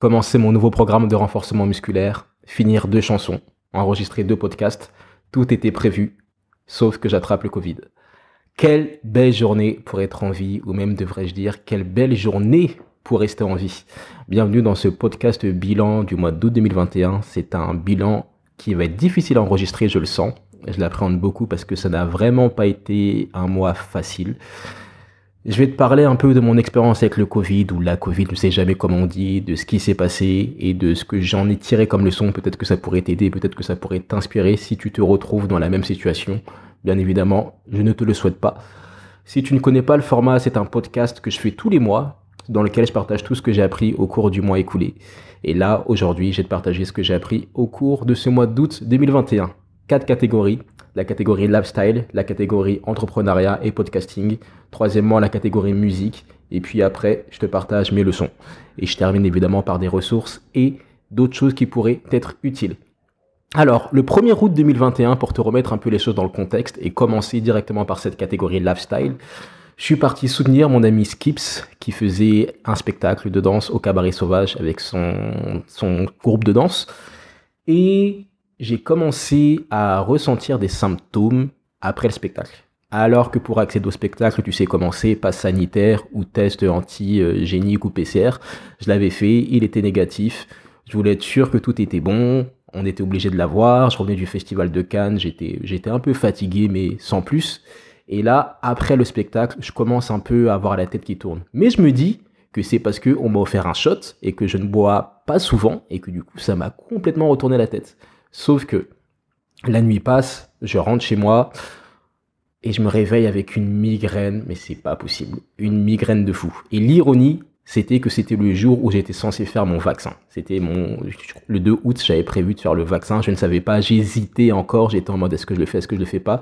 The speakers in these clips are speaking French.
commencer mon nouveau programme de renforcement musculaire, finir deux chansons, enregistrer deux podcasts. Tout était prévu, sauf que j'attrape le Covid. Quelle belle journée pour être en vie, ou même devrais-je dire, quelle belle journée pour rester en vie. Bienvenue dans ce podcast bilan du mois d'août 2021. C'est un bilan qui va être difficile à enregistrer, je le sens. Je l'appréhende beaucoup parce que ça n'a vraiment pas été un mois facile. Je vais te parler un peu de mon expérience avec le Covid ou la Covid, je ne sais jamais comment on dit, de ce qui s'est passé et de ce que j'en ai tiré comme leçon. Peut-être que ça pourrait t'aider, peut-être que ça pourrait t'inspirer si tu te retrouves dans la même situation. Bien évidemment, je ne te le souhaite pas. Si tu ne connais pas le format, c'est un podcast que je fais tous les mois dans lequel je partage tout ce que j'ai appris au cours du mois écoulé. Et là, aujourd'hui, j'ai te partager ce que j'ai appris au cours de ce mois d'août 2021. Quatre catégories, la catégorie lifestyle, la catégorie entrepreneuriat et podcasting, troisièmement la catégorie musique, et puis après je te partage mes leçons. Et je termine évidemment par des ressources et d'autres choses qui pourraient être utiles. Alors, le 1er août 2021, pour te remettre un peu les choses dans le contexte et commencer directement par cette catégorie lifestyle, je suis parti soutenir mon ami Skips qui faisait un spectacle de danse au cabaret sauvage avec son, son groupe de danse. Et j'ai commencé à ressentir des symptômes après le spectacle. Alors que pour accéder au spectacle, tu sais comment c'est, passe sanitaire ou test antigénique ou PCR. Je l'avais fait, il était négatif. Je voulais être sûr que tout était bon. On était obligé de l'avoir. Je revenais du festival de Cannes. J'étais, j'étais un peu fatigué, mais sans plus. Et là, après le spectacle, je commence un peu à avoir la tête qui tourne. Mais je me dis que c'est parce qu'on m'a offert un shot et que je ne bois pas souvent et que du coup, ça m'a complètement retourné la tête. Sauf que la nuit passe, je rentre chez moi et je me réveille avec une migraine, mais c'est pas possible, une migraine de fou. Et l'ironie, c'était que c'était le jour où j'étais censé faire mon vaccin. C'était le 2 août, j'avais prévu de faire le vaccin, je ne savais pas, j'hésitais encore, j'étais en mode est-ce que je le fais, est-ce que je le fais pas.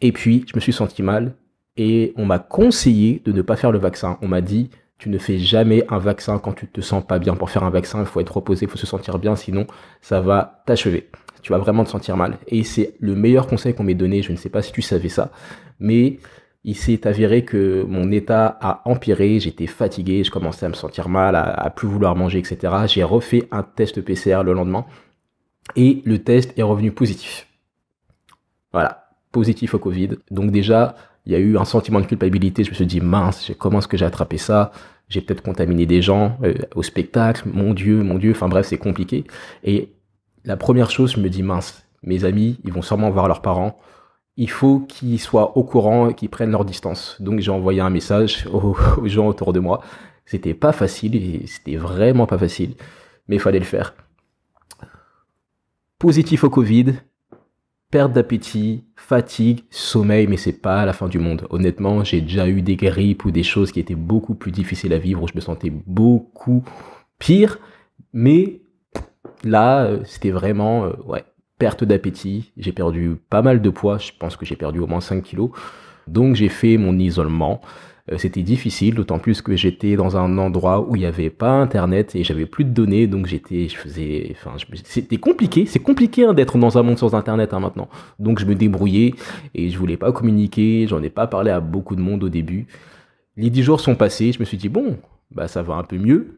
Et puis, je me suis senti mal et on m'a conseillé de ne pas faire le vaccin. On m'a dit tu ne fais jamais un vaccin quand tu te sens pas bien. Pour faire un vaccin, il faut être reposé, il faut se sentir bien, sinon ça va t'achever. Tu vas vraiment te sentir mal. Et c'est le meilleur conseil qu'on m'ait donné. Je ne sais pas si tu savais ça, mais il s'est avéré que mon état a empiré, j'étais fatigué, je commençais à me sentir mal, à, à plus vouloir manger, etc. J'ai refait un test PCR le lendemain et le test est revenu positif. Voilà, positif au Covid. Donc déjà, il y a eu un sentiment de culpabilité. Je me suis dit, mince, comment est-ce que j'ai attrapé ça J'ai peut-être contaminé des gens euh, au spectacle. Mon Dieu, mon Dieu. Enfin bref, c'est compliqué. Et la première chose, je me dis, mince, mes amis, ils vont sûrement voir leurs parents. Il faut qu'ils soient au courant et qu'ils prennent leur distance. Donc j'ai envoyé un message aux, gens autour de moi. C'était pas facile, et c'était vraiment pas facile, mais il fallait le faire. Positif au Covid, perte d'appétit, fatigue, sommeil, mais c'est pas la fin du monde. Honnêtement, j'ai déjà eu des grippes ou des choses qui étaient beaucoup plus difficiles à vivre, où je me sentais beaucoup pire, mais là, euh, c'était vraiment, euh, ouais, perte d'appétit, j'ai perdu pas mal de poids, je pense que j'ai perdu au moins 5 kilos, donc j'ai fait mon isolement. Euh, c'était difficile, d'autant plus que j'étais dans un endroit où il n'y avait pas internet et j'avais plus de données, donc j'étais, je faisais, enfin, c'était compliqué, c'est compliqué hein, d'être dans un monde sans internet hein, maintenant. Donc je me débrouillais et je voulais pas communiquer, j'en ai pas parlé à beaucoup de monde au début. Les dix jours sont passés, je me suis dit bon, bah ça va un peu mieux,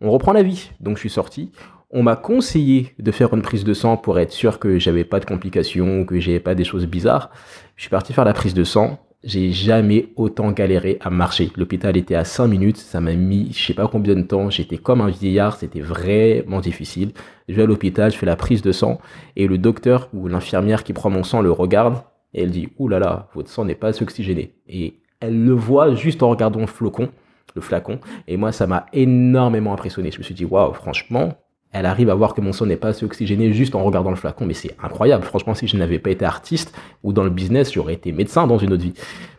on reprend la vie. Donc je suis sorti. On m'a conseillé de faire une prise de sang pour être sûr que j'avais pas de complications, que j'avais pas des choses bizarres. Je suis parti faire la prise de sang j'ai jamais autant galéré à marcher. L'hôpital était à 5 minutes, ça m'a mis je sais pas combien de temps, j'étais comme un vieillard, c'était vraiment difficile. Je vais à l'hôpital, je fais la prise de sang et le docteur ou l'infirmière qui prend mon sang le regarde et elle dit "Ouh là là, votre sang n'est pas oxygéné." Et elle le voit juste en regardant le flocon, le flacon et moi ça m'a énormément impressionné. Je me suis dit "Waouh, franchement, elle arrive à voir que mon sang n'est pas assez oxygéné juste en regardant le flacon, mais c'est incroyable. Franchement, si je n'avais pas été artiste ou dans le business, j'aurais été médecin dans une autre vie.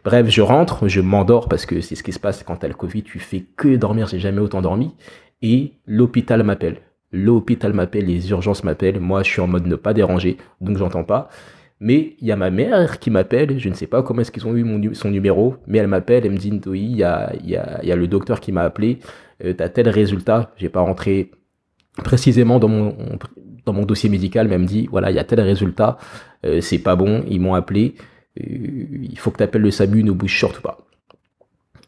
Bref, je rentre, je m'endors parce que c'est ce qui se passe quand t'as le Covid, tu fais que dormir, j'ai jamais autant dormi. Et l'hôpital m'appelle. L'hôpital m'appelle, les urgences m'appellent. Moi, je suis en mode ne pas déranger, donc j'entends pas. Mais il y a ma mère qui m'appelle, je ne sais pas comment est-ce qu'ils ont eu mon, son numéro, mais elle m'appelle, elle me dit il y a, le docteur qui m'a appelé, euh, t'as tel résultat, j'ai pas rentré précisément dans mon, dans mon dossier médical, même dit, voilà, il y a tel résultat, euh, c'est pas bon, ils m'ont appelé, euh, il faut que tu appelles le SAMU, ne bouge surtout pas.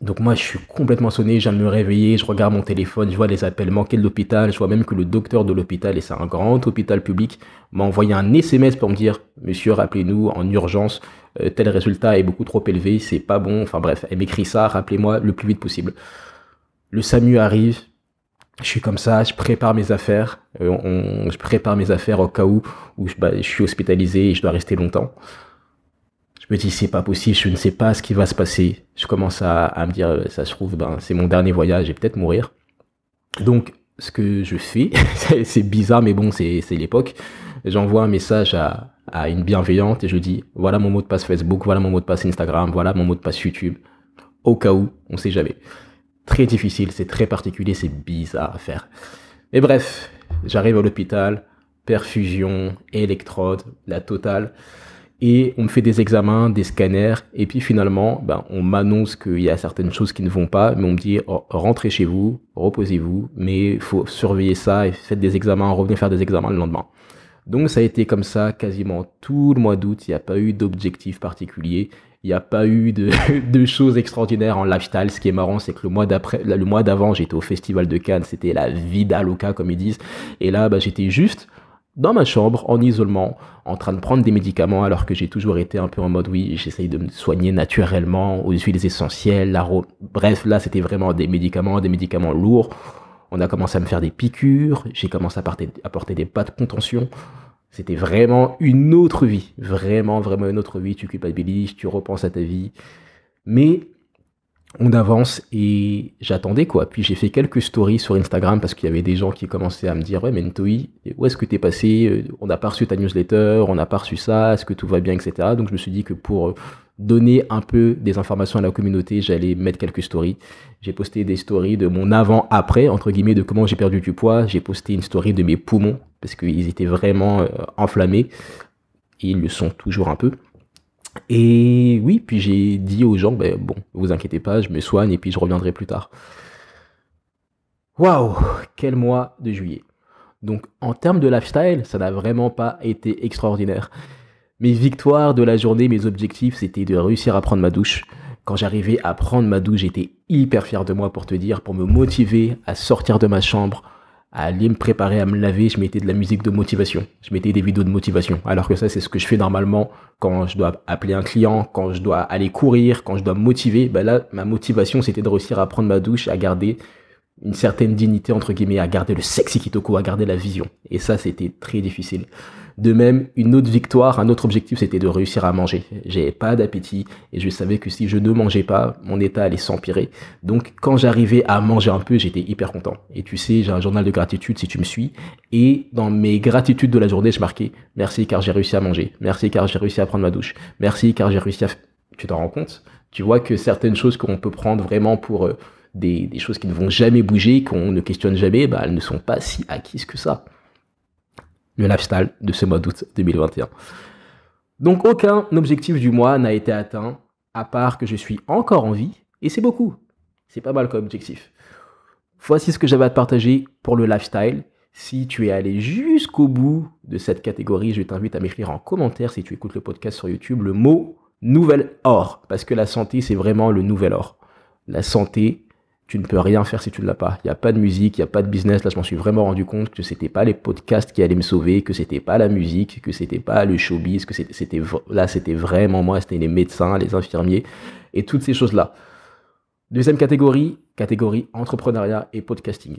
Donc moi, je suis complètement sonné, je me réveiller, je regarde mon téléphone, je vois les appels manqués de l'hôpital, je vois même que le docteur de l'hôpital, et c'est un grand hôpital public, m'a envoyé un SMS pour me dire, monsieur, rappelez-nous en urgence, euh, tel résultat est beaucoup trop élevé, c'est pas bon, enfin bref, elle m'écrit ça, rappelez-moi le plus vite possible. Le SAMU arrive, je suis comme ça, je prépare mes affaires, euh, je prépare mes affaires au cas où, où bah, je, suis hospitalisé et je dois rester longtemps. Je me dis, c'est pas possible, je ne sais pas ce qui va se passer. Je commence à, me dire, euh, ça se trouve, ben, c'est mon dernier voyage, et peut-être mourir. Donc, ce que je fais, c'est bizarre, mais bon, c'est l'époque. J'envoie un message à, une bienveillante et je dis, voilà mon mot de passe Facebook, voilà mon mot de passe Instagram, voilà mon mot de passe YouTube. Au cas où, on sait jamais très difficile, c'est très particulier, c'est bizarre à faire. Mais bref, j'arrive à l'hôpital, perfusion, électrode, la totale. Et on me fait des examens, des scanners, et puis finalement, ben, on m'annonce qu'il y a certaines choses qui ne vont pas, mais on me dit oh, rentrez chez vous, reposez-vous, mais il faut surveiller ça et faites des examens, revenez faire des examens le lendemain. Donc ça a été comme ça quasiment tout le mois d'août, il n'y a pas eu d'objectif particulier, il n'y a pas eu de, choses extraordinaires en lifestyle. Ce qui est marrant, c'est que le mois d'après, le mois d'avant, j'étais au Festival de Cannes. C'était la vida loca, comme ils disent. Et là, bah, j'étais juste dans ma chambre, en isolement, en train de prendre des médicaments, alors que j'ai toujours été un peu en mode oui, j'essaye de me soigner naturellement, aux huiles essentielles, la Bref, là, c'était vraiment des médicaments, des médicaments lourds. On a commencé à me faire des piqûres, j'ai commencé à porter, à porter des pas de contention. C'était vraiment une autre vie. Vraiment, vraiment une autre vie. Tu culpabilises, tu repenses à ta vie. Mais on avance et j'attendais quoi. Puis j'ai fait quelques stories sur Instagram parce qu'il y avait des gens qui commençaient à me dire Ouais, mais Ntoi, où est-ce que t'es passé On n'a pas reçu ta newsletter, on n'a pas reçu ça, est-ce que tout va bien, etc. Donc je me suis dit que pour euh, donner un peu des informations à la communauté, j'allais mettre quelques stories. J'ai posté des stories de mon avant-après, entre guillemets, de comment j'ai perdu du poids. J'ai posté une story de mes poumons, parce qu'ils étaient vraiment euh, enflammés. ils le sont toujours un peu. Et oui, puis j'ai dit aux gens, ben bon, vous inquiétez pas, je me soigne et puis je reviendrai plus tard. Waouh, quel mois de juillet. Donc en termes de lifestyle, ça n'a vraiment pas été extraordinaire. Mes victoires de la journée, mes objectifs, c'était de réussir à prendre ma douche. Quand j'arrivais à prendre ma douche, j'étais hyper fier de moi pour te dire, pour me motiver à sortir de ma chambre, à aller me préparer à me laver, je mettais de la musique de motivation, je mettais des vidéos de motivation. Alors que ça, c'est ce que je fais normalement quand je dois appeler un client, quand je dois aller courir, quand je dois me motiver. Ben là, ma motivation, c'était de réussir à prendre ma douche, à garder une certaine dignité, entre guillemets, à garder le sexy Kitoko, à garder la vision. Et ça, c'était très difficile. De même, une autre victoire, un autre objectif, c'était de réussir à manger. J'avais pas d'appétit et je savais que si je ne mangeais pas, mon état allait s'empirer. Donc, quand j'arrivais à manger un peu, j'étais hyper content. Et tu sais, j'ai un journal de gratitude si tu me suis. Et dans mes gratitudes de la journée, je marquais merci car j'ai réussi à manger. Merci car j'ai réussi à prendre ma douche. Merci car j'ai réussi à. Tu t'en rends compte? Tu vois que certaines choses qu'on peut prendre vraiment pour euh, des, des, choses qui ne vont jamais bouger, qu'on ne questionne jamais, bah, elles ne sont pas si acquises que ça le lifestyle de ce mois d'août 2021. Donc aucun objectif du mois n'a été atteint, à part que je suis encore en vie, et c'est beaucoup. C'est pas mal comme objectif. Voici ce que j'avais à te partager pour le lifestyle. Si tu es allé jusqu'au bout de cette catégorie, je t'invite à m'écrire en commentaire si tu écoutes le podcast sur YouTube le mot nouvel or, parce que la santé, c'est vraiment le nouvel or. La santé, tu ne peux rien faire si tu ne l'as pas. Il n'y a pas de musique, il n'y a pas de business. Là, je m'en suis vraiment rendu compte que ce c'était pas les podcasts qui allaient me sauver, que c'était pas la musique, que c'était pas le showbiz, que c'était là, c'était vraiment moi, c'était les médecins, les infirmiers et toutes ces choses-là. Deuxième catégorie, catégorie entrepreneuriat et podcasting.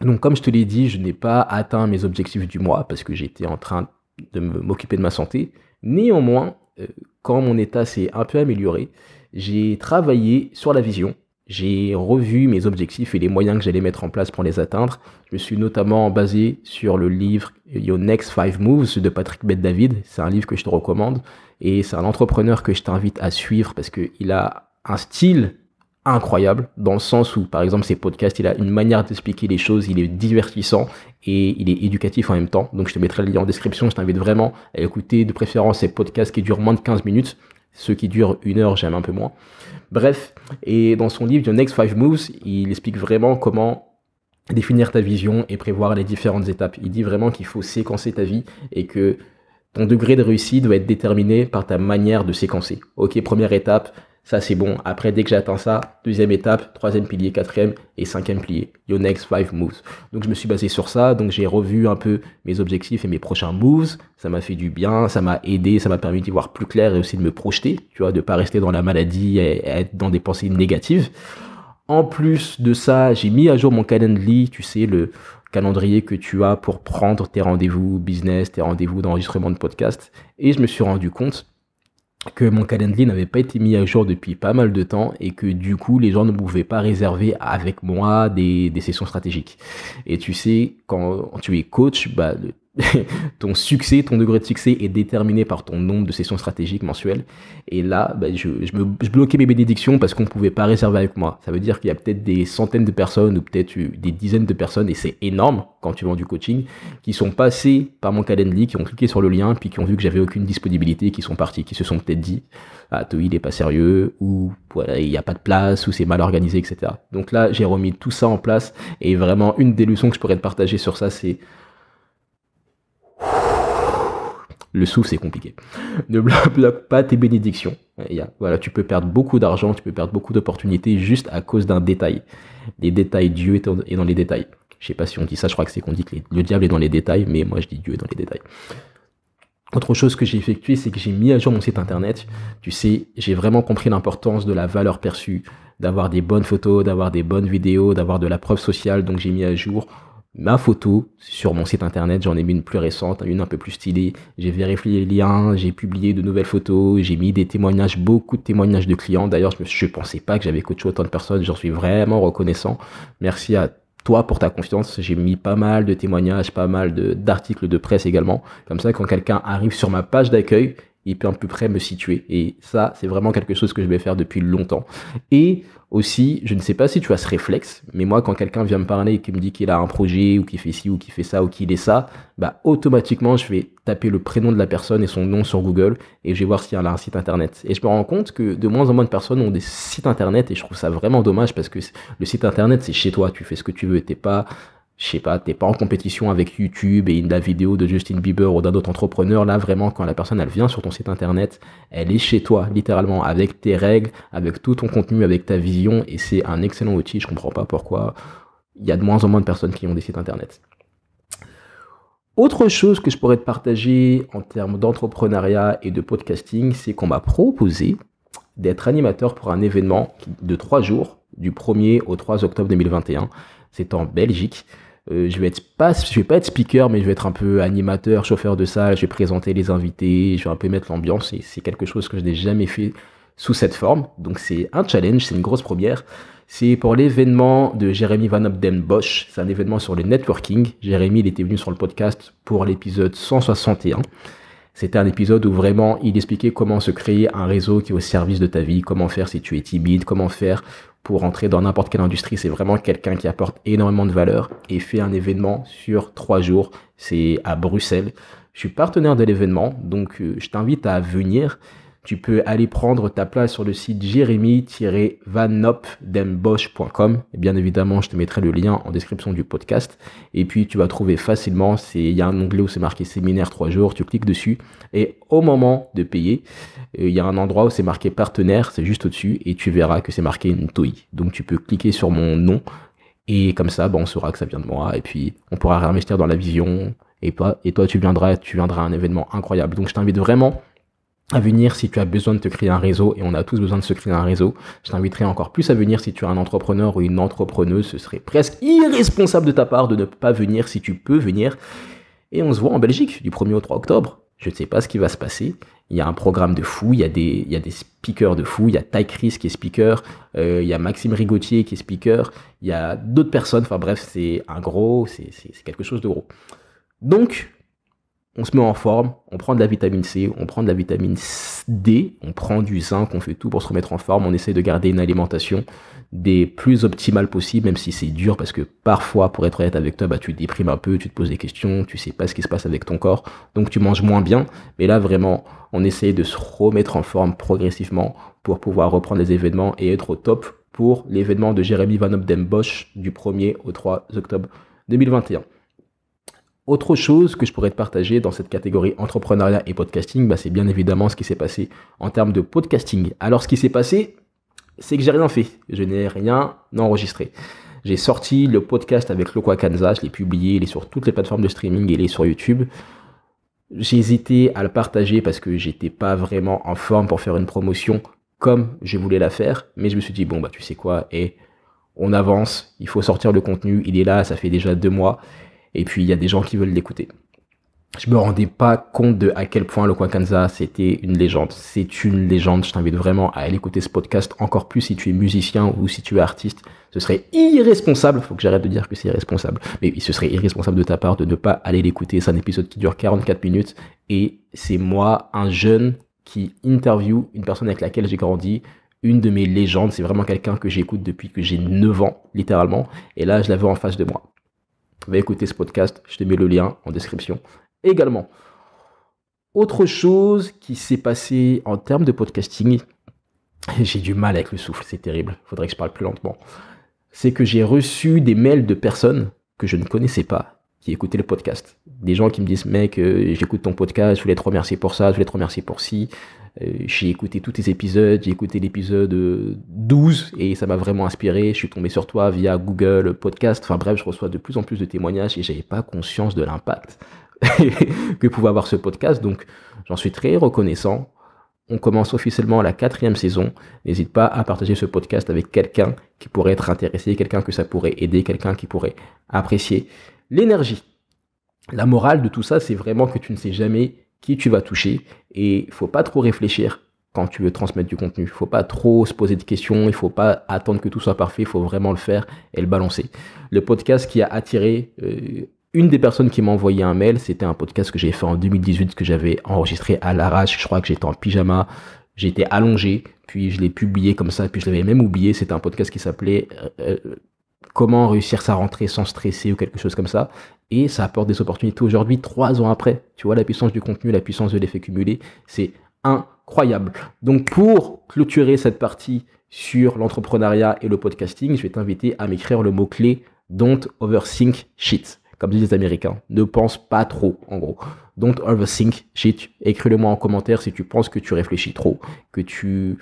Donc, comme je te l'ai dit, je n'ai pas atteint mes objectifs du mois parce que j'étais en train de m'occuper de ma santé. Néanmoins, euh, quand mon état s'est un peu amélioré, j'ai travaillé sur la vision, j'ai revu mes objectifs et les moyens que j'allais mettre en place pour les atteindre. Je me suis notamment basé sur le livre Your Next Five Moves de Patrick Beth David. C'est un livre que je te recommande et c'est un entrepreneur que je t'invite à suivre parce qu'il a un style incroyable dans le sens où, par exemple, ses podcasts, il a une manière d'expliquer les choses, il est divertissant et il est éducatif en même temps. Donc, je te mettrai le lien en description. Je t'invite vraiment à écouter de préférence ces podcasts qui durent moins de 15 minutes. Ceux qui durent une heure, j'aime un peu moins. Bref, et dans son livre The Next Five Moves, il explique vraiment comment définir ta vision et prévoir les différentes étapes. Il dit vraiment qu'il faut séquencer ta vie et que ton degré de réussite doit être déterminé par ta manière de séquencer. Ok, première étape, ça, c'est bon. Après, dès que j'atteins ça, deuxième étape, troisième pilier, quatrième et cinquième pilier. Your next five moves. Donc, je me suis basé sur ça. Donc, j'ai revu un peu mes objectifs et mes prochains moves. Ça m'a fait du bien. Ça m'a aidé. Ça m'a permis d'y voir plus clair et aussi de me projeter. Tu vois, de pas rester dans la maladie et être dans des pensées négatives. En plus de ça, j'ai mis à jour mon calendrier, tu sais, le calendrier que tu as pour prendre tes rendez-vous business, tes rendez-vous d'enregistrement de podcast. Et je me suis rendu compte que mon calendrier n'avait pas été mis à jour depuis pas mal de temps et que du coup les gens ne pouvaient pas réserver avec moi des, sessions stratégiques. Et tu sais, quand tu es coach, bah, ton succès, ton degré de succès est déterminé par ton nombre de sessions stratégiques mensuelles. Et là, bah, je, bloquais mes bénédictions parce qu'on ne pouvait pas réserver avec moi. Ça veut dire qu'il y a peut-être des centaines de personnes ou peut-être euh, des dizaines de personnes, et c'est énorme quand tu vends du coaching, qui sont passés par mon calendrier qui ont cliqué sur le lien, puis qui ont vu que j'avais aucune disponibilité, qui sont partis, qui se sont peut-être dit Ah, Toi, il n'est pas sérieux, ou voilà, il n'y a pas de place, ou c'est mal organisé, etc. Donc là, j'ai remis tout ça en place, et vraiment, une des leçons que je pourrais te partager sur ça, c'est le souffle, c'est compliqué. Ne bloque pas tes bénédictions. Euh, voilà, tu peux perdre beaucoup d'argent, tu peux perdre beaucoup d'opportunités juste à cause d'un détail. Les détails, Dieu est dans les détails. Je sais pas si on dit ça, je crois que c'est qu'on dit que le diable est dans les détails, mais moi je dis Dieu est dans les détails. Autre chose que j'ai effectué, c'est que j'ai mis à jour mon site internet. Tu sais, j'ai vraiment compris l'importance de la valeur perçue, d'avoir des bonnes photos, d'avoir des bonnes vidéos, d'avoir de la preuve sociale. Donc j'ai mis à jour ma photo sur mon site internet. J'en ai mis une plus récente, une un peu plus stylée. J'ai vérifié les liens, j'ai publié de nouvelles photos, j'ai mis des témoignages, beaucoup de témoignages de clients. D'ailleurs, je ne pensais pas que j'avais coaché autant de personnes. J'en suis vraiment reconnaissant. Merci à toi pour ta confiance. J'ai mis pas mal de témoignages, pas mal d'articles de, de presse également. Comme ça, quand quelqu'un arrive sur ma page d'accueil, il peut à peu près me situer. Et ça, c'est vraiment quelque chose que je vais faire depuis longtemps. Et aussi, je ne sais pas si tu as ce réflexe, mais moi, quand quelqu'un vient me parler et qu'il me dit qu'il a un projet, ou qu'il fait ci, ou qu'il fait ça, ou qu'il est ça, bah, automatiquement, je vais taper le prénom de la personne et son nom sur Google, et je vais voir s'il y a un site internet. Et je me rends compte que de moins en moins de personnes ont des sites internet, et je trouve ça vraiment dommage parce que le site internet, c'est chez toi, tu fais ce que tu veux, t'es pas je sais pas, t'es pas en compétition avec YouTube et la vidéo de Justin Bieber ou d'un autre entrepreneur. Là, vraiment, quand la personne, elle vient sur ton site internet, elle est chez toi, littéralement, avec tes règles, avec tout ton contenu, avec ta vision. Et c'est un excellent outil. Je comprends pas pourquoi il y a de moins en moins de personnes qui ont des sites internet. Autre chose que je pourrais te partager en termes d'entrepreneuriat et de podcasting, c'est qu'on m'a proposé d'être animateur pour un événement de trois jours, du 1er au 3 octobre 2021. C'est en Belgique. Euh, je vais être pas, je vais pas être speaker, mais je vais être un peu animateur, chauffeur de salle. Je vais présenter les invités, je vais un peu mettre l'ambiance. et C'est quelque chose que je n'ai jamais fait sous cette forme. Donc c'est un challenge, c'est une grosse première. C'est pour l'événement de Jérémy Van Obden Bosch. C'est un événement sur le networking. Jérémy, il était venu sur le podcast pour l'épisode 161. C'était un épisode où vraiment il expliquait comment se créer un réseau qui est au service de ta vie, comment faire si tu es timide, comment faire pour entrer dans n'importe quelle industrie. C'est vraiment quelqu'un qui apporte énormément de valeur et fait un événement sur trois jours. C'est à Bruxelles. Je suis partenaire de l'événement, donc euh, je t'invite à venir tu peux aller prendre ta place sur le site jérémy-vanopdembosch.com. Bien évidemment, je te mettrai le lien en description du podcast. Et puis, tu vas trouver facilement, il y a un onglet où c'est marqué séminaire 3 jours, tu cliques dessus. Et au moment de payer, euh, il y a un endroit où c'est marqué partenaire, c'est juste au-dessus, et tu verras que c'est marqué une Donc, tu peux cliquer sur mon nom. Et comme ça, bon on saura que ça vient de moi. Et puis, on pourra réinvestir dans la vision. Et toi, et toi tu, viendras, tu viendras à un événement incroyable. Donc, je t'invite vraiment à venir si tu as besoin de te créer un réseau, et on a tous besoin de se créer un réseau, je t'inviterai encore plus à venir si tu es un entrepreneur ou une entrepreneuse, ce serait presque irresponsable de ta part de ne pas venir si tu peux venir. Et on se voit en Belgique du 1er au 3 octobre. Je ne sais pas ce qui va se passer. Il y a un programme de fou, il y a des, il y a des speakers de fou, il y a Ty Chris qui est speaker, euh, il y a Maxime Rigottier qui est speaker, il y a d'autres personnes, enfin bref, c'est un gros, c'est quelque chose de gros. Donc, on se met en forme, on prend de la vitamine C, on prend de la vitamine D, on prend du zinc, on fait tout pour se remettre en forme, on essaie de garder une alimentation des plus optimales possibles, même si c'est dur, parce que parfois, pour être honnête avec toi, bah, tu te déprimes un peu, tu te poses des questions, tu sais pas ce qui se passe avec ton corps, donc tu manges moins bien, mais là vraiment, on essaie de se remettre en forme progressivement pour pouvoir reprendre les événements et être au top pour l'événement de Jérémy Van Obden Bosch du 1er au 3 octobre 2021. Autre chose que je pourrais te partager dans cette catégorie entrepreneuriat et podcasting, bah, c'est bien évidemment ce qui s'est passé en termes de podcasting. Alors ce qui s'est passé, c'est que j'ai rien fait. Je n'ai rien enregistré. J'ai sorti le podcast avec Loco Kansas, je l'ai publié, il est sur toutes les plateformes de streaming, il est sur YouTube. J'ai hésité à le partager parce que j'étais pas vraiment en forme pour faire une promotion comme je voulais la faire, mais je me suis dit bon bah tu sais quoi, et eh, on avance, il faut sortir le contenu, il est là, ça fait déjà deux mois et puis il y a des gens qui veulent l'écouter. Je me rendais pas compte de à quel point le Kwakanza c'était une légende. C'est une légende. Je t'invite vraiment à aller écouter ce podcast encore plus si tu es musicien ou si tu es artiste. Ce serait irresponsable. Faut que j'arrête de dire que c'est irresponsable. Mais ce serait irresponsable de ta part de ne pas aller l'écouter. C'est un épisode qui dure 44 minutes et c'est moi, un jeune qui interview une personne avec laquelle j'ai grandi, une de mes légendes. C'est vraiment quelqu'un que j'écoute depuis que j'ai 9 ans, littéralement. Et là, je la en face de moi va écouter ce podcast. Je te mets le lien en description également. Autre chose qui s'est passé en termes de podcasting, j'ai du mal avec le souffle, c'est terrible. Faudrait que je parle plus lentement. C'est que j'ai reçu des mails de personnes que je ne connaissais pas qui écoutaient le podcast. Des gens qui me disent, mec, euh, j'écoute ton podcast, je voulais te remercier pour ça, je voulais te remercier pour ci, euh, j'ai écouté tous tes épisodes, j'ai écouté l'épisode 12 euh, et ça m'a vraiment inspiré. Je suis tombé sur toi via Google Podcast. Enfin bref, je reçois de plus en plus de témoignages et j'avais pas conscience de l'impact que pouvait avoir ce podcast. Donc j'en suis très reconnaissant. On commence officiellement la quatrième saison. N'hésite pas à partager ce podcast avec quelqu'un qui pourrait être intéressé, quelqu'un que ça pourrait aider, quelqu'un qui pourrait apprécier l'énergie. La morale de tout ça, c'est vraiment que tu ne sais jamais qui tu vas toucher. Et il faut pas trop réfléchir quand tu veux transmettre du contenu. Il faut pas trop se poser de questions, il faut pas attendre que tout soit parfait, il faut vraiment le faire et le balancer. Le podcast qui a attiré euh, une des personnes qui m'a envoyé un mail, c'était un podcast que j'ai fait en 2018 que j'avais enregistré à l'arrache, je crois que j'étais en pyjama, j'étais allongé, puis je l'ai publié comme ça, puis je l'avais même oublié, c'était un podcast qui s'appelait euh, euh, comment réussir sa rentrée sans stresser ou quelque chose comme ça. Et ça apporte des opportunités aujourd'hui, trois ans après. Tu vois, la puissance du contenu, la puissance de l'effet cumulé, c'est incroyable. Donc pour clôturer cette partie sur l'entrepreneuriat et le podcasting, je vais t'inviter à m'écrire le mot-clé Don't overthink shit. Comme disent les Américains, ne pense pas trop, en gros. Don't overthink shit. Écris-le moi en commentaire si tu penses que tu réfléchis trop, que tu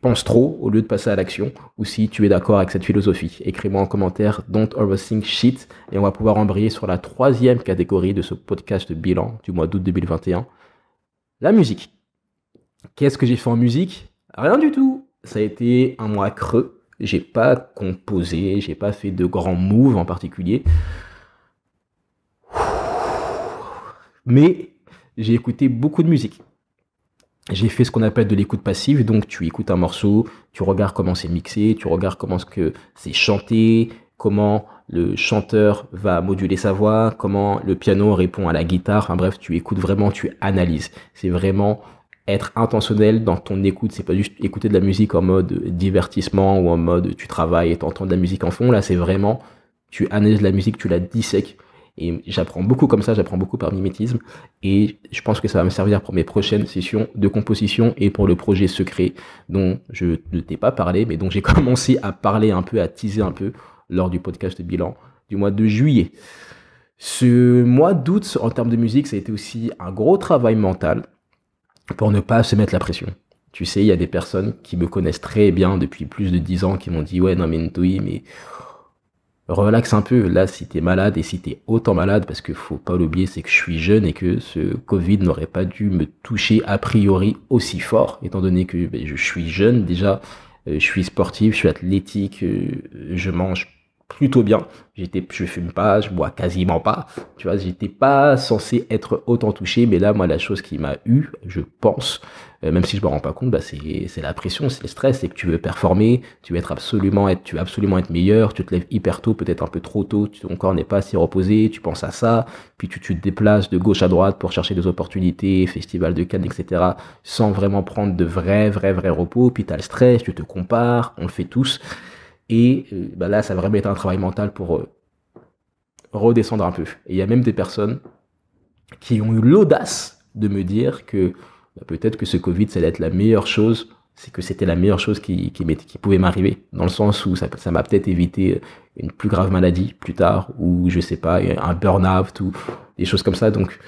pense trop au lieu de passer à l'action, ou si tu es d'accord avec cette philosophie. Écris-moi en commentaire Don't Overthink Shit, et on va pouvoir embrayer sur la troisième catégorie de ce podcast bilan du mois d'août 2021, la musique. Qu'est-ce que j'ai fait en musique Rien du tout. Ça a été un mois creux. J'ai pas composé, j'ai pas fait de grands moves en particulier. Mais j'ai écouté beaucoup de musique j'ai fait ce qu'on appelle de l'écoute passive, donc tu écoutes un morceau, tu regardes comment c'est mixé, tu regardes comment ce que c'est chanté, comment le chanteur va moduler sa voix, comment le piano répond à la guitare, bref, tu écoutes vraiment, tu analyses. C'est vraiment être intentionnel dans ton écoute, c'est pas juste écouter de la musique en mode divertissement ou en mode tu travailles et t'entends de la musique en fond, là c'est vraiment tu analyses la musique, tu la dissèques, et j'apprends beaucoup comme ça, j'apprends beaucoup par mimétisme. Et je pense que ça va me servir pour mes prochaines sessions de composition et pour le projet secret dont je ne t'ai pas parlé, mais dont j'ai commencé à parler un peu, à teaser un peu lors du podcast de bilan du mois de juillet. Ce mois d'août, en termes de musique, ça a été aussi un gros travail mental pour ne pas se mettre la pression. Tu sais, il y a des personnes qui me connaissent très bien depuis plus de 10 ans qui m'ont dit Ouais, non, mais Ntoui, mais relaxe un peu. Là, si t'es malade et si t'es autant malade, parce que faut pas l'oublier, c'est que je suis jeune et que ce Covid n'aurait pas dû me toucher a priori aussi fort, étant donné que ben, je suis jeune déjà, euh, je suis sportif, je suis athlétique, euh, je mange plutôt bien. J'étais, je fume pas, je bois quasiment pas. Tu vois, j'étais pas censé être autant touché, mais là, moi, la chose qui m'a eu, je pense, euh, même si je me rends pas compte, bah, c'est la pression, c'est le stress, c'est que tu veux performer, tu veux absolument être, tu veux absolument être meilleur, tu te lèves hyper tôt, peut-être un peu trop tôt, ton corps n'est pas assez reposé, tu penses à ça, puis tu, te déplaces de gauche à droite pour chercher des opportunités, festivals de Cannes, etc., sans vraiment prendre de vrai, vrai, vrai repos, puis as le stress, tu te compares, on le fait tous. Et euh, bah là, ça va vraiment être un travail mental pour euh, redescendre un peu. Et il y a même des personnes qui ont eu l'audace de me dire que bah, peut-être que ce Covid, ça allait être la meilleure chose, c'est que c'était la meilleure chose qui, pouvait m'arriver, dans le sens où ça, m'a peut-être évité euh, une plus grave maladie plus tard, ou je sais pas, un burn-out, ou des choses comme ça. Donc,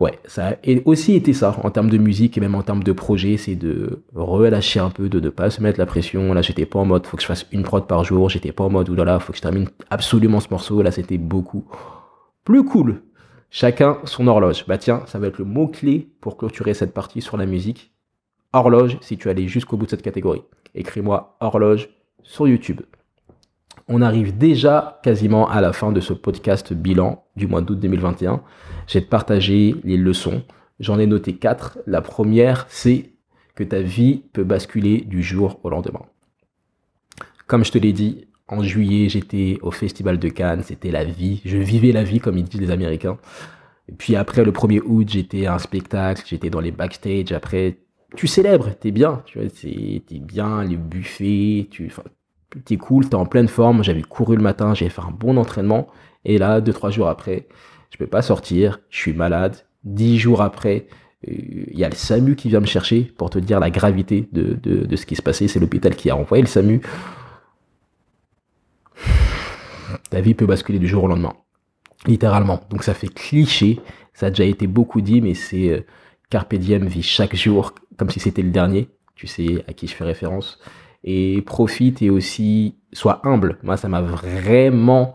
ouais, ça a aussi été ça en termes de musique et même en termes de projet, c'est de relâcher un peu, de ne pas se mettre la pression. Là, j'étais pas en mode, faut que je fasse une prod par jour. J'étais pas en mode, oulala, faut que je termine absolument ce morceau. Là, c'était beaucoup plus cool. Chacun son horloge. Bah tiens, ça va être le mot clé pour clôturer cette partie sur la musique. Horloge, si tu allais jusqu'au bout de cette catégorie. Écris-moi horloge sur YouTube. On arrive déjà quasiment à la fin de ce podcast bilan du mois d'août 2021. J'ai partagé les leçons. J'en ai noté quatre. La première, c'est que ta vie peut basculer du jour au lendemain. Comme je te l'ai dit, en juillet, j'étais au Festival de Cannes, c'était la vie. Je vivais la vie, comme ils disent les Américains. Et puis après, le 1er août, j'étais à un spectacle, j'étais dans les backstage. Après, tu célèbres, t'es bien. Tu vois, t'es bien, les buffets, tu, t'es cool, t'es en pleine forme. J'avais couru le matin, j'ai fait un bon entraînement. Et là, deux, trois jours après, je peux pas sortir, je suis malade. Dix jours après, euh, il y a le SAMU qui vient me chercher pour te dire la gravité de, de, ce qui se passait. C'est l'hôpital qui a envoyé le SAMU. Ta vie peut basculer du jour au lendemain. Littéralement. Donc ça fait cliché. Ça a déjà été beaucoup dit, mais c'est euh, Carpe Diem vit chaque jour comme si c'était le dernier. Tu sais à qui je fais référence et profite et aussi sois humble. Moi, ça m'a vraiment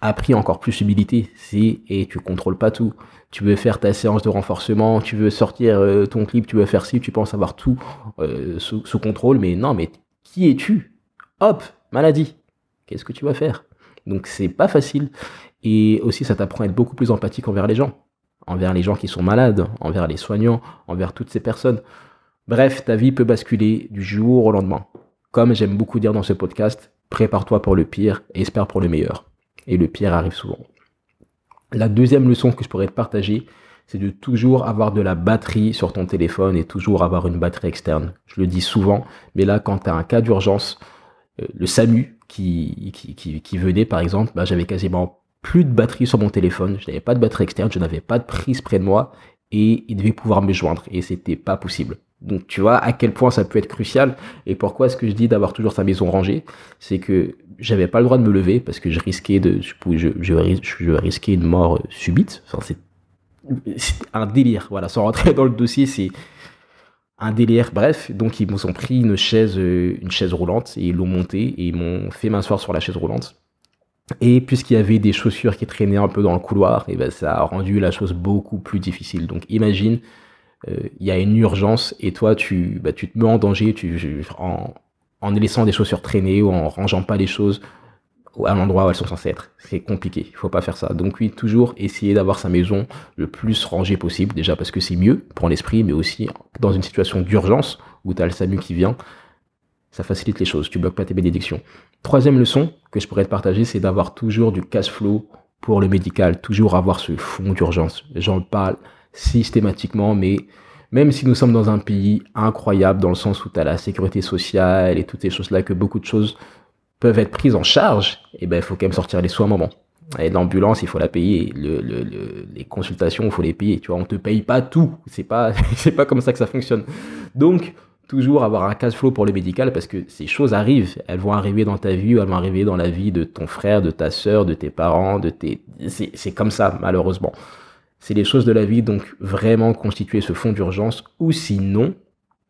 appris encore plus humilité. Si et tu contrôles pas tout. Tu veux faire ta séance de renforcement, tu veux sortir euh, ton clip, tu veux faire ci, tu penses avoir tout euh, sous, sous, contrôle, mais non, mais qui es-tu Hop, maladie. Qu'est-ce que tu vas faire Donc c'est pas facile. Et aussi, ça t'apprend à être beaucoup plus empathique envers les gens, envers les gens qui sont malades, envers les soignants, envers toutes ces personnes. Bref, ta vie peut basculer du jour au lendemain. Comme j'aime beaucoup dire dans ce podcast, prépare-toi pour le pire et espère pour le meilleur. Et le pire arrive souvent. La deuxième leçon que je pourrais te partager, c'est de toujours avoir de la batterie sur ton téléphone et toujours avoir une batterie externe. Je le dis souvent, mais là, quand tu as un cas d'urgence, euh, le SAMU qui, venait par exemple, bah, j'avais quasiment plus de batterie sur mon téléphone, je n'avais pas de batterie externe, je n'avais pas de prise près de moi et il devait pouvoir me joindre et c'était pas possible. Donc tu vois à quel point ça peut être crucial et pourquoi est-ce que je dis d'avoir toujours sa maison rangée, c'est que j'avais pas le droit de me lever parce que je risquais de je, je, je, je une mort euh, subite. c'est un délire, voilà, sans rentrer dans le dossier, c'est un délire. Bref, donc ils m'ont pris une chaise euh, une chaise roulante et ils l'ont montée et ils m'ont fait m'asseoir sur la chaise roulante. Et puisqu'il y avait des chaussures qui traînaient un peu dans le couloir, et ben ça a rendu la chose beaucoup plus difficile. Donc imagine il y a une urgence et toi, tu, bah, tu te mets en danger tu, en, en laissant des chaussures traîner ou en rangeant pas les choses à l'endroit où elles sont censées être. C'est compliqué, il faut pas faire ça. Donc oui, toujours essayer d'avoir sa maison le plus rangée possible, déjà parce que c'est mieux pour l'esprit, mais aussi dans une situation d'urgence où tu as le SAMU qui vient, ça facilite les choses, tu bloques pas tes bénédictions. Troisième leçon que je pourrais te partager, c'est d'avoir toujours du cash flow pour le médical, toujours avoir ce fonds d'urgence. J'en parle systématiquement, mais même si nous sommes dans un pays incroyable, dans le sens où tu as la sécurité sociale et toutes ces choses-là, que beaucoup de choses peuvent être prises en charge, eh ben, il faut quand même sortir les soins à un moment. l'ambulance, il faut la payer. les consultations, il faut les payer. Tu vois, on te paye pas tout. C'est pas, pas comme ça que ça fonctionne. Donc, toujours avoir un cash flow pour le médical parce que ces choses arrivent. Elles vont arriver dans ta vie elles vont arriver dans la vie de ton frère, de ta soeur, de tes parents, de tes. C'est, c'est comme ça, malheureusement c'est les choses de la vie, donc vraiment constituer ce fonds d'urgence, ou sinon,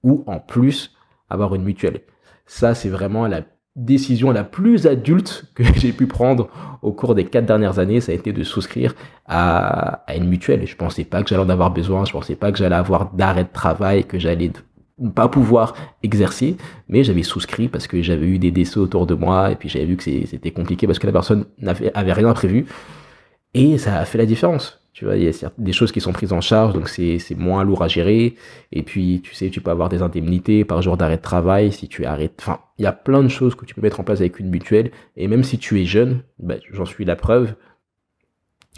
ou en plus, avoir une mutuelle. Ça, c'est vraiment la décision la plus adulte que j'ai pu prendre au cours des quatre dernières années, ça a été de souscrire à, une mutuelle. Je pensais pas que j'allais en avoir besoin, je pensais pas que j'allais avoir d'arrêt de travail, que j'allais pas pouvoir exercer, mais j'avais souscrit parce que j'avais eu des décès autour de moi et puis j'avais vu que c'était compliqué parce que la personne n'avait rien prévu et ça a fait la différence. Tu vois, il y a des choses qui sont prises en charge, donc c'est moins lourd à gérer. Et puis, tu sais, tu peux avoir des indemnités par jour d'arrêt de travail si tu arrêtes. Enfin, il y a plein de choses que tu peux mettre en place avec une mutuelle. Et même si tu es jeune, bah, j'en suis la preuve,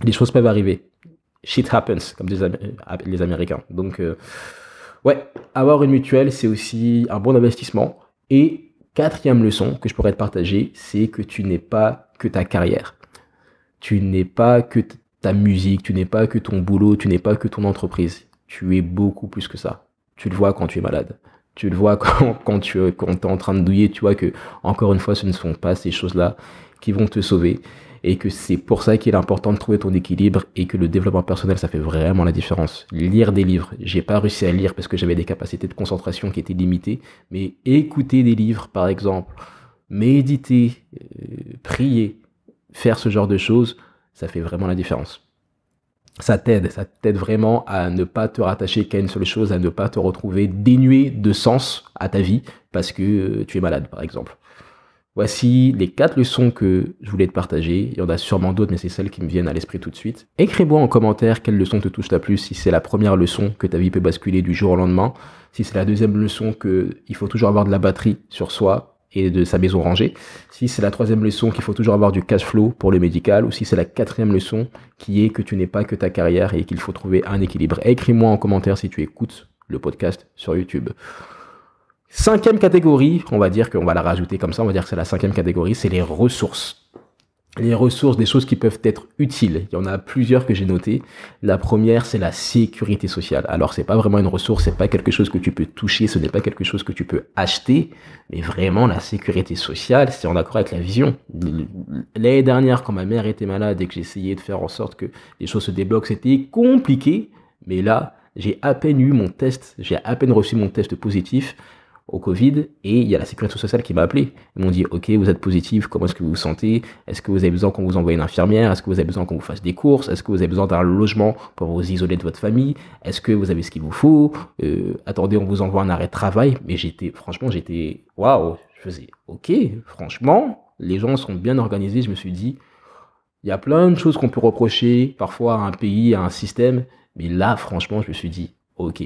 les choses peuvent arriver. Shit happens, comme euh, les Américains. Donc, euh, ouais, avoir une mutuelle, c'est aussi un bon investissement. Et quatrième leçon que je pourrais te partager, c'est que tu n'es pas que ta carrière. Tu n'es pas que ta musique, tu n'es pas que ton boulot, tu n'es pas que ton entreprise. Tu es beaucoup plus que ça. Tu le vois quand tu es malade. Tu le vois quand, tu quand es en train de douiller, tu vois que, encore une fois, ce ne sont pas ces choses-là qui vont te sauver. Et que c'est pour ça qu'il est important de trouver ton équilibre et que le développement personnel, ça fait vraiment la différence. Lire des livres. J'ai pas réussi à lire parce que j'avais des capacités de concentration qui étaient limitées. Mais écouter des livres, par exemple, méditer, euh, prier, faire ce genre de choses, ça fait vraiment la différence. Ça t'aide, ça t'aide vraiment à ne pas te rattacher qu'à une seule chose, à ne pas te retrouver dénué de sens à ta vie parce que euh, tu es malade, par exemple. Voici les quatre leçons que je voulais te partager. Il y en a sûrement d'autres, mais c'est celles qui me viennent à l'esprit tout de suite. Écris-moi en commentaire quelle leçon te touche la plus, si c'est la première leçon que ta vie peut basculer du jour au lendemain, si c'est la deuxième leçon qu'il faut toujours avoir de la batterie sur soi et de sa maison rangée. Si c'est la troisième leçon qu'il faut toujours avoir du cash flow pour le médical, ou si c'est la quatrième leçon qui est que tu n'es pas que ta carrière et qu'il faut trouver un équilibre. Écris-moi en commentaire si tu écoutes le podcast sur YouTube. Cinquième catégorie, on va dire qu'on va la rajouter comme ça, on va dire que c'est la cinquième catégorie, c'est les ressources les ressources, des choses qui peuvent être utiles. Il y en a plusieurs que j'ai notées. La première, c'est la sécurité sociale. Alors, c'est pas vraiment une ressource, n'est pas quelque chose que tu peux toucher, ce n'est pas quelque chose que tu peux acheter, mais vraiment la sécurité sociale, c'est en accord avec la vision. L'année dernière, quand ma mère était malade et que j'essayais de faire en sorte que les choses se débloquent, c'était compliqué, mais là, j'ai à peine eu mon test, j'ai à peine reçu mon test positif au Covid et il y a la sécurité sociale qui m'a appelé. Ils m'ont dit Ok, vous êtes positif, comment est-ce que vous vous sentez Est-ce que vous avez besoin qu'on vous envoie une infirmière Est-ce que vous avez besoin qu'on vous fasse des courses Est-ce que vous avez besoin d'un logement pour vous isoler de votre famille Est-ce que vous avez ce qu'il vous faut euh, Attendez, on vous envoie un arrêt de travail. Mais j'étais, franchement, j'étais Waouh Je faisais Ok, franchement, les gens sont bien organisés. Je me suis dit Il y a plein de choses qu'on peut reprocher parfois à un pays, à un système. Mais là, franchement, je me suis dit Ok,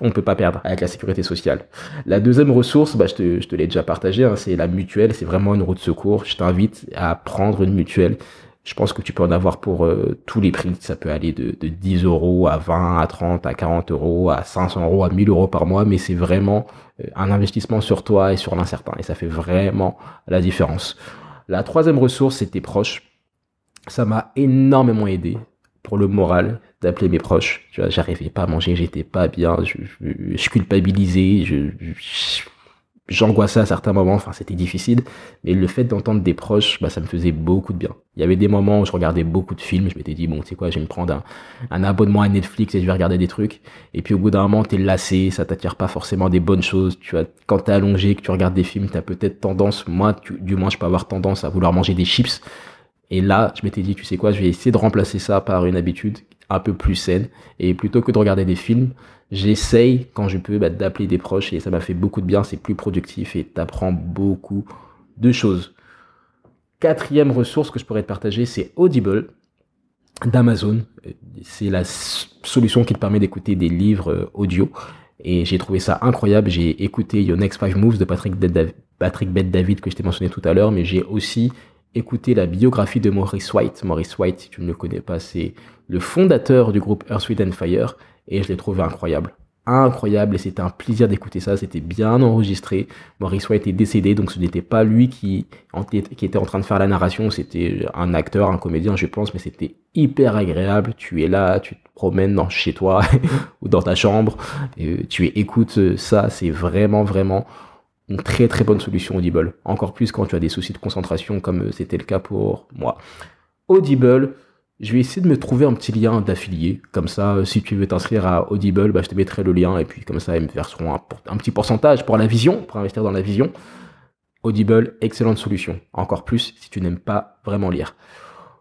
on ne peut pas perdre avec la sécurité sociale. La deuxième ressource, bah, je te, je te l'ai déjà partagé, hein, c'est la mutuelle, c'est vraiment une roue de secours. Je t'invite à prendre une mutuelle. Je pense que tu peux en avoir pour euh, tous les prix. Ça peut aller de, 10 euros à 20, à 30, à 40 euros, à 500 euros, à 1000 euros par mois, mais c'est vraiment euh, un investissement sur toi et sur l'incertain. Et ça fait vraiment la différence. La troisième ressource, c'est tes proches. Ça m'a énormément aidé pour le moral d'appeler mes proches. Tu vois, j'arrivais pas à manger, j'étais pas bien, je, culpabilisais, je, j'angoissais à certains moments, enfin c'était difficile, mais le fait d'entendre des proches, bah, ça me faisait beaucoup de bien. Il y avait des moments où je regardais beaucoup de films, je m'étais dit, bon, tu sais quoi, je vais me prendre un, abonnement à Netflix et je vais regarder des trucs, et puis au bout d'un moment, t'es lassé, ça t'attire pas forcément des bonnes choses, tu vois, quand t'es allongé, que tu regardes des films, t'as peut-être tendance, moi, tu, du moins je peux avoir tendance à vouloir manger des chips, et là, je m'étais dit, tu sais quoi, je vais essayer de remplacer ça par une habitude un peu plus saine. Et plutôt que de regarder des films, j'essaye, quand je peux, bah, d'appeler des proches et ça m'a fait beaucoup de bien, c'est plus productif et t'apprends beaucoup de choses. Quatrième ressource que je pourrais te partager, c'est Audible d'Amazon. C'est la solution qui te permet d'écouter des livres euh, audio. Et j'ai trouvé ça incroyable. J'ai écouté Your Next Five Moves de Patrick, Bed David que je t'ai mentionné tout à l'heure, mais j'ai aussi écouter la biographie de Maurice White. Maurice White, si tu ne le connais pas, c'est le fondateur du groupe Earth, Sweet and Fire, et je l'ai trouvé incroyable. Incroyable, et c'était un plaisir d'écouter ça, c'était bien enregistré. Maurice White est décédé, donc ce n'était pas lui qui, qui était en train de faire la narration, c'était un acteur, un comédien, je pense, mais c'était hyper agréable. Tu es là, tu te promènes chez toi ou dans ta chambre, et tu écoutes ça, c'est vraiment, vraiment une très très bonne solution Audible. Encore plus quand tu as des soucis de concentration comme euh, c'était le cas pour moi. Audible, je vais essayer de me trouver un petit lien d'affilié. Comme ça, euh, si tu veux t'inscrire à Audible, bah, je te mettrai le lien et puis comme ça, ils me verseront un, petit pourcentage pour la vision, pour investir dans la vision. Audible, excellente solution. Encore plus si tu n'aimes pas vraiment lire.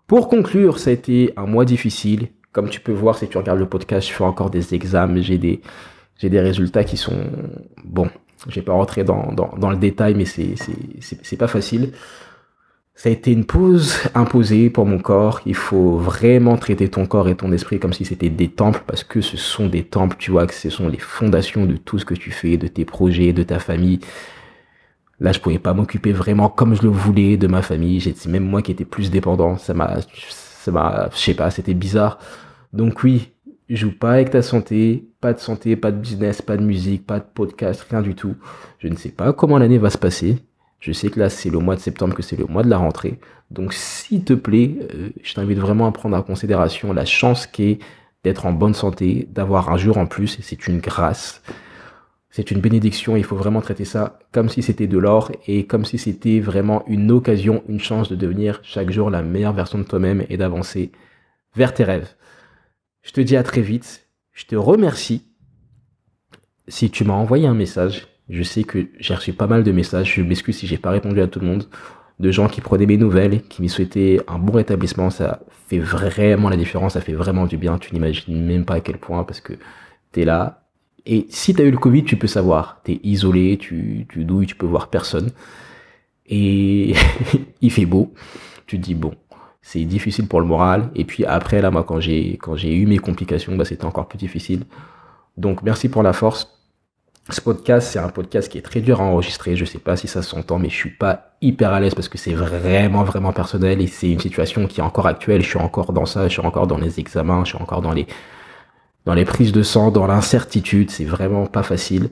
Pour conclure, ça a été un mois difficile. Comme tu peux voir, si tu regardes le podcast, je fais encore des examens, j'ai des, j'ai des résultats qui sont, bons je vais pas rentrer dans, dans, dans le détail, mais c'est pas facile. Ça a été une pause imposée pour mon corps. Il faut vraiment traiter ton corps et ton esprit comme si c'était des temples, parce que ce sont des temples, tu vois, que ce sont les fondations de tout ce que tu fais, de tes projets, de ta famille. Là, je pouvais pas m'occuper vraiment comme je le voulais de ma famille. J'étais même moi qui étais plus dépendant. Ça m'a, ça m'a, je sais pas, c'était bizarre. Donc oui, joue pas avec ta santé, pas de santé, pas de business, pas de musique, pas de podcast, rien du tout. Je ne sais pas comment l'année va se passer. Je sais que là, c'est le mois de septembre, que c'est le mois de la rentrée. Donc, s'il te plaît, euh, je t'invite vraiment à prendre en considération la chance qu'est d'être en bonne santé, d'avoir un jour en plus, c'est une grâce. C'est une bénédiction, il faut vraiment traiter ça comme si c'était de l'or et comme si c'était vraiment une occasion, une chance de devenir chaque jour la meilleure version de toi-même et d'avancer vers tes rêves. Je te dis à très vite. Je te remercie. Si tu m'as envoyé un message, je sais que j'ai reçu pas mal de messages. Je m'excuse si j'ai pas répondu à tout le monde. De gens qui prenaient mes nouvelles, qui me souhaitaient un bon rétablissement. Ça fait vraiment la différence. Ça fait vraiment du bien. Tu n'imagines même pas à quel point parce que t'es là. Et si tu as eu le Covid, tu peux savoir. t'es isolé, tu, tu douilles, tu peux voir personne. Et il fait beau. Tu dis, bon, c'est difficile pour le moral. Et puis après, là, moi, quand j'ai, quand j'ai eu mes complications, bah, c'était encore plus difficile. Donc, merci pour la force. Ce podcast, c'est un podcast qui est très dur à enregistrer. Je sais pas si ça s'entend, mais je suis pas hyper à l'aise parce que c'est vraiment, vraiment personnel et c'est une situation qui est encore actuelle. Je suis encore dans ça, je suis encore dans les examens, je suis encore dans les, dans les prises de sang, dans l'incertitude. C'est vraiment pas facile.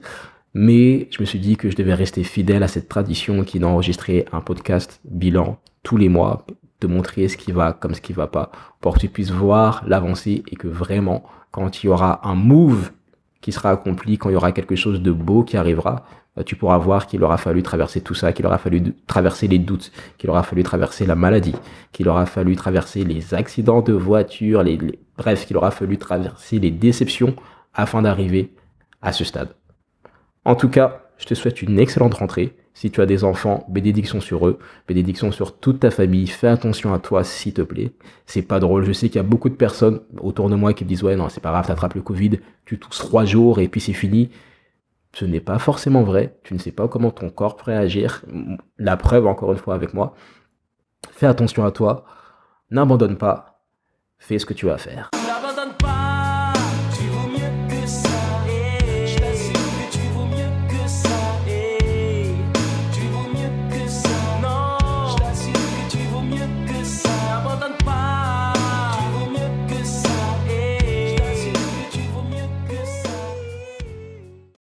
Mais je me suis dit que je devais rester fidèle à cette tradition qui d'enregistrer un podcast bilan tous les mois montrer ce qui va comme ce qui va pas pour que tu puisses voir l'avancée et que vraiment, quand il y aura un move qui sera accompli, quand il y aura quelque chose de beau qui arrivera, bah, tu pourras voir qu'il aura fallu traverser tout ça, qu'il aura fallu traverser les doutes, qu'il aura fallu traverser la maladie, qu'il aura fallu traverser les accidents de voiture, les, les... bref, qu'il aura fallu traverser les déceptions afin d'arriver à ce stade. En tout cas, je te souhaite une excellente rentrée. Si tu as des enfants, bénédiction sur eux, bénédiction sur toute ta famille. Fais attention à toi, s'il te plaît. C'est pas drôle. Je sais qu'il y a beaucoup de personnes autour de moi qui me disent ouais non c'est pas grave, t'attrapes le Covid, tu tousses trois jours et puis c'est fini. Ce n'est pas forcément vrai. Tu ne sais pas comment ton corps peut réagir. La preuve encore une fois avec moi. Fais attention à toi. N'abandonne pas. Fais ce que tu as à faire.